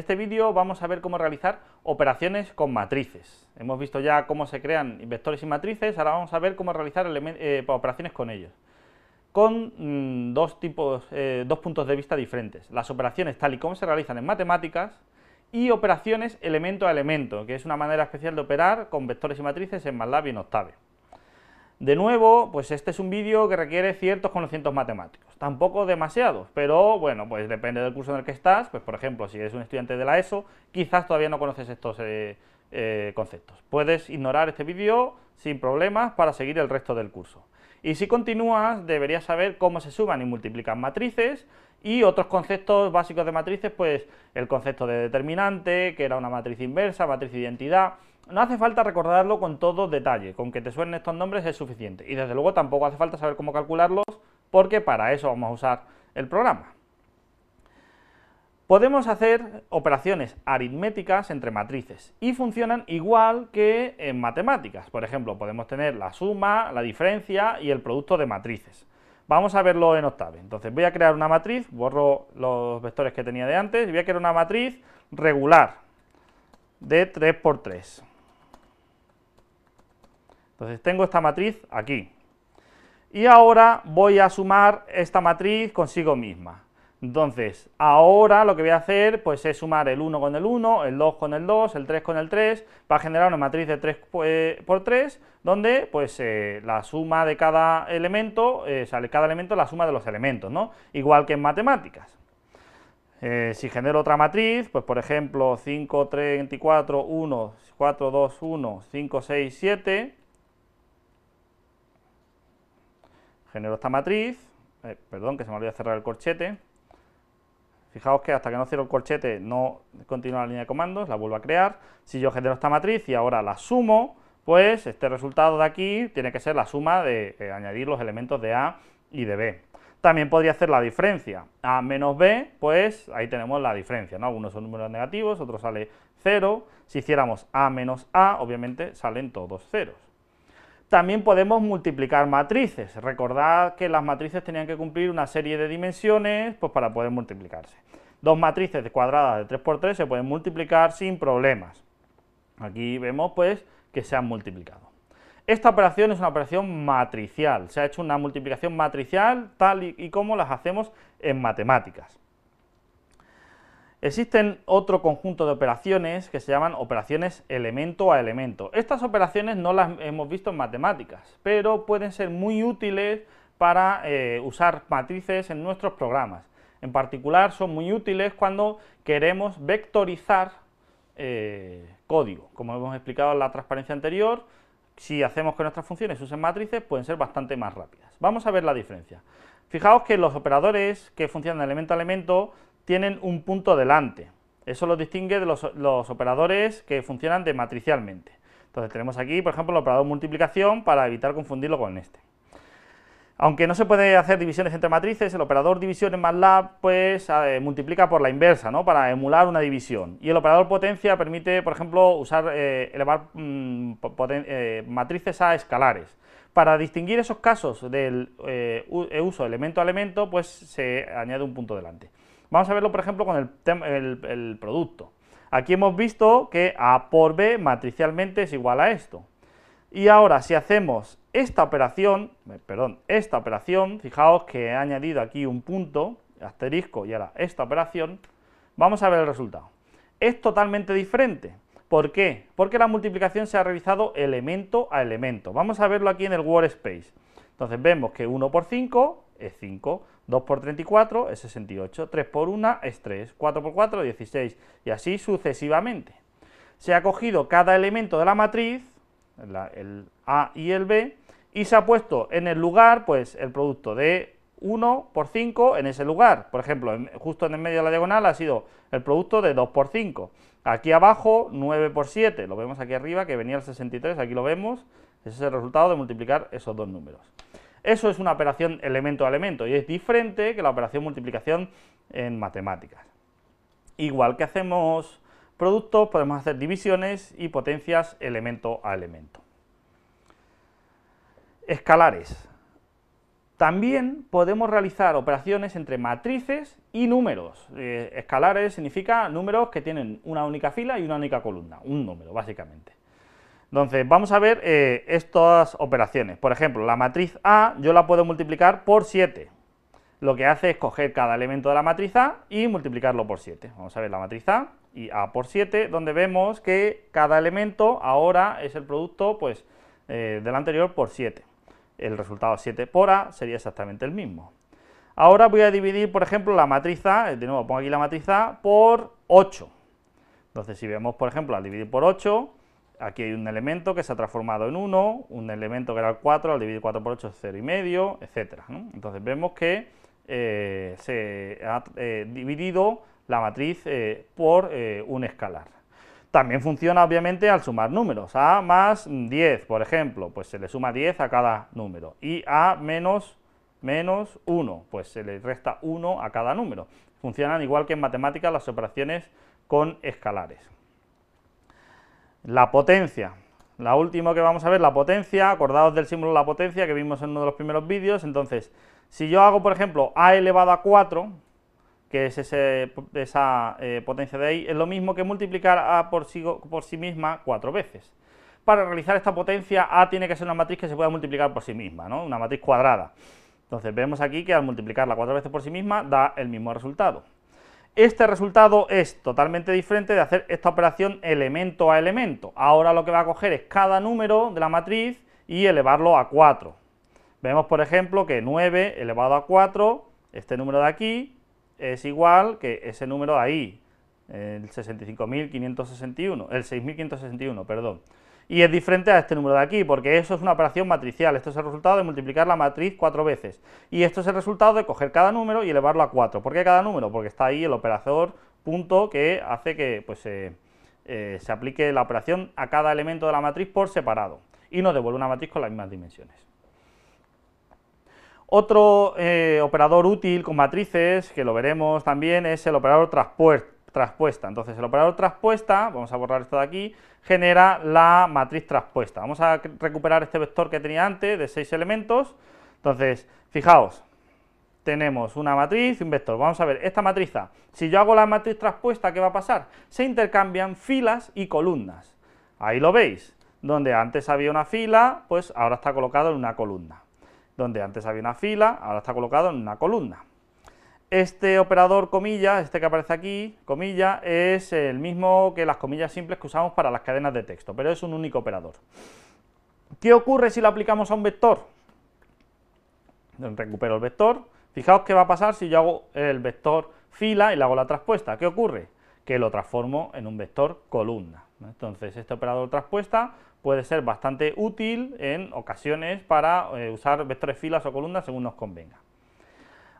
En este vídeo vamos a ver cómo realizar operaciones con matrices. Hemos visto ya cómo se crean vectores y matrices, ahora vamos a ver cómo realizar eh, operaciones con ellos. Con mm, dos, tipos, eh, dos puntos de vista diferentes. Las operaciones tal y como se realizan en matemáticas y operaciones elemento a elemento, que es una manera especial de operar con vectores y matrices en MATLAB y en Octave. De nuevo, pues este es un vídeo que requiere ciertos conocimientos matemáticos, tampoco demasiados, pero bueno, pues depende del curso en el que estás, pues por ejemplo, si eres un estudiante de la ESO, quizás todavía no conoces estos eh, eh, conceptos. Puedes ignorar este vídeo sin problemas para seguir el resto del curso. Y si continúas, deberías saber cómo se suman y multiplican matrices y otros conceptos básicos de matrices, pues el concepto de determinante, que era una matriz inversa, matriz de identidad, no hace falta recordarlo con todo detalle, con que te suenen estos nombres es suficiente. Y desde luego tampoco hace falta saber cómo calcularlos, porque para eso vamos a usar el programa. Podemos hacer operaciones aritméticas entre matrices y funcionan igual que en matemáticas. Por ejemplo, podemos tener la suma, la diferencia y el producto de matrices. Vamos a verlo en Octave. Entonces voy a crear una matriz, borro los vectores que tenía de antes, y voy a crear una matriz regular de 3x3. Entonces tengo esta matriz aquí. Y ahora voy a sumar esta matriz consigo misma. Entonces, ahora lo que voy a hacer pues es sumar el 1 con el 1, el 2 con el 2, el 3 con el 3, Va a generar una matriz de 3 eh, por 3, donde pues eh, la suma de cada elemento, eh, sale cada elemento la suma de los elementos, ¿no? Igual que en matemáticas. si genero otra matriz, pues por ejemplo 5, 3, 24, 1, 4, 2, 1, 5, 6, 7, genero esta matriz, eh, perdón que se me olvidó cerrar el corchete, fijaos que hasta que no cierro el corchete no continúa la línea de comandos, la vuelvo a crear, si yo genero esta matriz y ahora la sumo, pues este resultado de aquí tiene que ser la suma de eh, añadir los elementos de A y de B. También podría hacer la diferencia, A menos B, pues ahí tenemos la diferencia, ¿no? Algunos son números negativos, otros sale 0, si hiciéramos A menos A, obviamente salen todos ceros. También podemos multiplicar matrices. Recordad que las matrices tenían que cumplir una serie de dimensiones pues, para poder multiplicarse. Dos matrices cuadradas de 3x3 se pueden multiplicar sin problemas. Aquí vemos pues que se han multiplicado. Esta operación es una operación matricial, se ha hecho una multiplicación matricial tal y como las hacemos en matemáticas. Existen otro conjunto de operaciones que se llaman operaciones elemento a elemento. Estas operaciones no las hemos visto en matemáticas, pero pueden ser muy útiles para eh, usar matrices en nuestros programas. En particular son muy útiles cuando queremos vectorizar eh, código. Como hemos explicado en la transparencia anterior, si hacemos que nuestras funciones usen matrices, pueden ser bastante más rápidas. Vamos a ver la diferencia. Fijaos que los operadores que funcionan de elemento a elemento tienen un punto delante. Eso lo distingue de los, operadores que funcionan de matricialmente. Entonces tenemos aquí, por ejemplo, el operador multiplicación para evitar confundirlo con este. Aunque no se puede hacer divisiones entre matrices, el operador división en MATLAB pues eh, multiplica por la inversa, Para emular una división. Y el operador potencia permite, por ejemplo, usar eh, elevar mm, eh, matrices a escalares. Para distinguir esos casos del uso elemento a elemento, pues se añade un punto delante. Vamos a verlo, por ejemplo, con el, producto. Aquí hemos visto que A por B matricialmente es igual a esto. Y ahora, si hacemos esta operación, eh, perdón, esta operación, fijaos que he añadido aquí un punto, asterisco, y ahora esta operación, vamos a ver el resultado. Es totalmente diferente. ¿Por qué? Porque la multiplicación se ha realizado elemento a elemento. Vamos a verlo aquí en el workspace. Entonces vemos que 1 por 5 es 5, 2 por 34 es 68, 3 por 1 es 3, 4 por 4 es 16 y así sucesivamente. Se ha cogido cada elemento de la matriz, el A y el B, y se ha puesto en el lugar pues el producto de 1 por 5 en ese lugar. Por ejemplo, justo en el medio de la diagonal ha sido el producto de 2 por 5. Aquí abajo 9 por 7, lo vemos aquí arriba que venía el 63, aquí lo vemos, ese es el resultado de multiplicar esos dos números. Eso es una operación elemento a elemento y es diferente que la operación multiplicación en matemáticas. Igual que hacemos productos, podemos hacer divisiones y potencias elemento a elemento. Escalares. También podemos realizar operaciones entre matrices y números. Eh, escalares significa números que tienen una única fila y una única columna, un número básicamente. Entonces, vamos a ver eh, estas operaciones. Por ejemplo, la matriz A yo la puedo multiplicar por 7. Lo que hace es coger cada elemento de la matriz A y multiplicarlo por 7. Vamos a ver la matriz A y A por 7, donde vemos que cada elemento ahora es el producto pues, eh, del anterior por 7. El resultado 7 por A sería exactamente el mismo. Ahora voy a dividir, por ejemplo, la matriz A, eh, de nuevo pongo aquí la matriz A, por 8. Entonces, si vemos, por ejemplo, al dividir por 8, Aquí hay un elemento que se ha transformado en 1, un elemento que era el 4, al dividir 4 por 8 es 0,5, etc. Entonces vemos que eh, se ha eh, dividido la matriz eh, por un escalar. También funciona obviamente al sumar números, a más 10, por ejemplo, pues se le suma 10 a cada número, y a menos, menos 1, pues se le resta 1 a cada número. Funcionan igual que en matemáticas las operaciones con escalares. La potencia. La última que vamos a ver, la potencia, acordados del símbolo la potencia que vimos en uno de los primeros vídeos, entonces, si yo hago, por ejemplo, a elevado a 4, que es esa eh, potencia de ahí, es lo mismo que multiplicar a por sí, por sí misma cuatro veces. Para realizar esta potencia, A tiene que ser una matriz que se pueda multiplicar por sí misma, ¿no? una matriz cuadrada. Entonces vemos aquí que al multiplicarla cuatro veces por sí misma da el mismo resultado. Este resultado es totalmente diferente de hacer esta operación elemento a elemento. Ahora lo que va a coger es cada número de la matriz y elevarlo a 4. Vemos, por ejemplo, que 9 elevado a 4, este número de aquí, es igual que ese número de ahí, el 65.561, el 6.561, perdón y es diferente a este número de aquí, porque eso es una operación matricial, esto es el resultado de multiplicar la matriz cuatro veces, y esto es el resultado de coger cada número y elevarlo a cuatro. ¿Por qué cada número? Porque está ahí el operador punto que hace que pues, eh, eh, se aplique la operación a cada elemento de la matriz por separado, y nos devuelve una matriz con las mismas dimensiones. Otro eh, operador útil con matrices, que lo veremos también, es el operador transport, transpuesta. Entonces el operador transpuesta, vamos a borrar esto de aquí, genera la matriz traspuesta. Vamos a recuperar este vector que tenía antes de seis elementos. Entonces, fijaos, tenemos una matriz y un vector. Vamos a ver, esta matriz si yo hago la matriz traspuesta, ¿qué va a pasar? Se intercambian filas y columnas. Ahí lo veis, donde antes había una fila, pues ahora está colocado en una columna. Donde antes había una fila, ahora está colocado en una columna. Este operador comilla, este que aparece aquí, comilla, es el mismo que las comillas simples que usamos para las cadenas de texto, pero es un único operador. ¿Qué ocurre si lo aplicamos a un vector? Recupero el vector. Fijaos qué va a pasar si yo hago el vector fila y le hago la traspuesta. ¿Qué ocurre? Que lo transformo en un vector columna. Entonces, este operador traspuesta puede ser bastante útil en ocasiones para eh, usar vectores filas o columnas según nos convenga.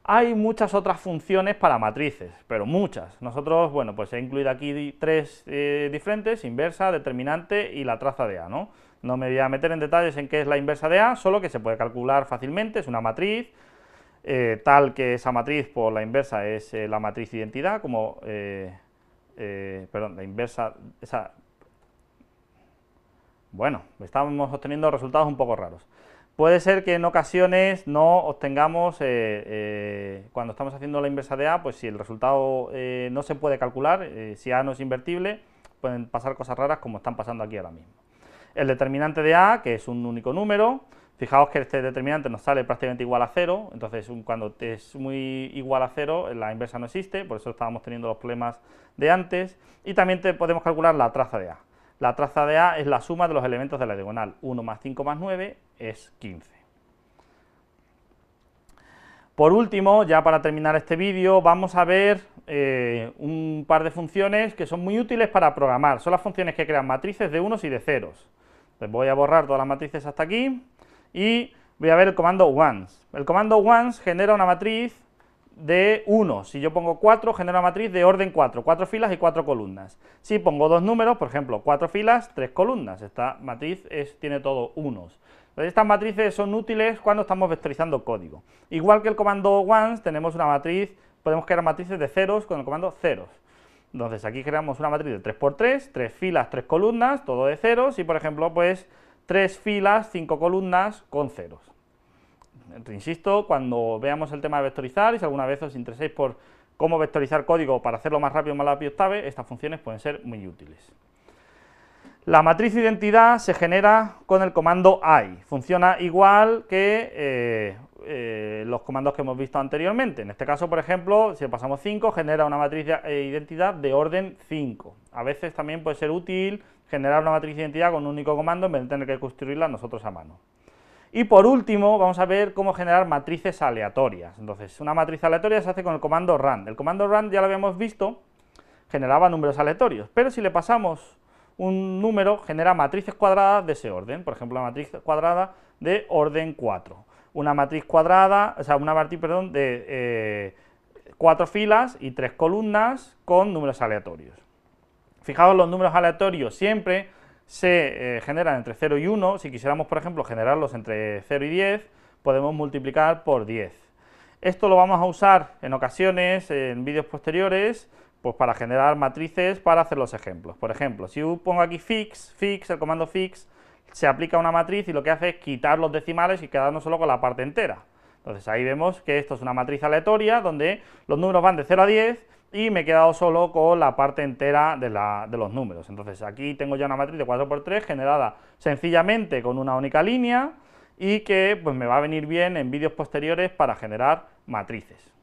Hay muchas otras funciones para matrices, pero muchas. Nosotros, bueno, pues he incluido aquí tres eh, diferentes, inversa, determinante y la traza de A, ¿no? me voy a meter en detalles en qué es la inversa de A, solo que se puede calcular fácilmente, es una matriz, eh, tal que esa matriz por pues, la inversa es eh, la matriz identidad, como, perdón, la inversa, Bueno, estamos obteniendo resultados un poco raros. Puede ser que en ocasiones no obtengamos, eh, eh, cuando estamos haciendo la inversa de A, pues si el resultado eh, no se puede calcular, si A no es invertible, pueden pasar cosas raras como están pasando aquí ahora mismo. El determinante de A, que es un único número, fijaos que este determinante nos sale prácticamente igual a cero, entonces cuando es muy igual a cero, la inversa no existe, por eso estábamos teniendo los problemas de antes, y también te podemos calcular la traza de A. La traza de A es la suma de los elementos de la diagonal. 1 más 5 más 9 es 15. Por último, ya para terminar este vídeo, vamos a ver eh, un par de funciones que son muy útiles para programar. Son las funciones que crean matrices de unos y de ceros. voy a borrar todas las matrices hasta aquí y voy a ver el comando once. El comando once genera una matriz de 1. Si yo pongo 4, genera una matriz de orden 4, 4 filas y 4 columnas. Si pongo dos números, por ejemplo, 4 filas, 3 columnas, esta matriz tiene todo unos. estas matrices son útiles cuando estamos vectorizando código. Igual que el comando ones, tenemos una matriz, podemos crear matrices de ceros con el comando ceros. Entonces aquí creamos una matriz de 3x3, 3 filas, 3 columnas, todo de ceros y por ejemplo pues 3 filas, 5 columnas con ceros. Insisto, cuando veamos el tema de vectorizar y si alguna vez os intereséis por cómo vectorizar código para hacerlo más rápido, más rápido, octave, estas funciones pueden ser muy útiles. La matriz identidad se genera con el comando I, funciona igual que eh, eh, los comandos que hemos visto anteriormente. En este caso, por ejemplo, si pasamos 5, genera una matriz de eh, identidad de orden 5. A veces también puede ser útil generar una matriz identidad con un único comando en vez de tener que construirla nosotros a mano. Y por último, vamos a ver cómo generar matrices aleatorias. Entonces, una matriz aleatoria se hace con el comando rand. El comando run, ya lo habíamos visto, generaba números aleatorios, pero si le pasamos un número, genera matrices cuadradas de ese orden, por ejemplo, la matriz cuadrada de orden 4. Una matriz cuadrada, o sea, una matriz, perdón, de eh, cuatro filas y tres columnas con números aleatorios. Fijaos, los números aleatorios siempre se eh, generan entre 0 y 1. Si quisiéramos, por ejemplo, generarlos entre 0 y 10, podemos multiplicar por 10. Esto lo vamos a usar en ocasiones, en vídeos posteriores, pues para generar matrices para hacer los ejemplos. Por ejemplo, si yo pongo aquí fix, fix, el comando fix, se aplica a una matriz y lo que hace es quitar los decimales y quedarnos solo con la parte entera. Entonces ahí vemos que esto es una matriz aleatoria donde los números van de 0 a 10 y me he quedado solo con la parte entera de, de, los números. Entonces aquí tengo ya una matriz de 4x3 generada sencillamente con una única línea y que pues, me va a venir bien en vídeos posteriores para generar matrices.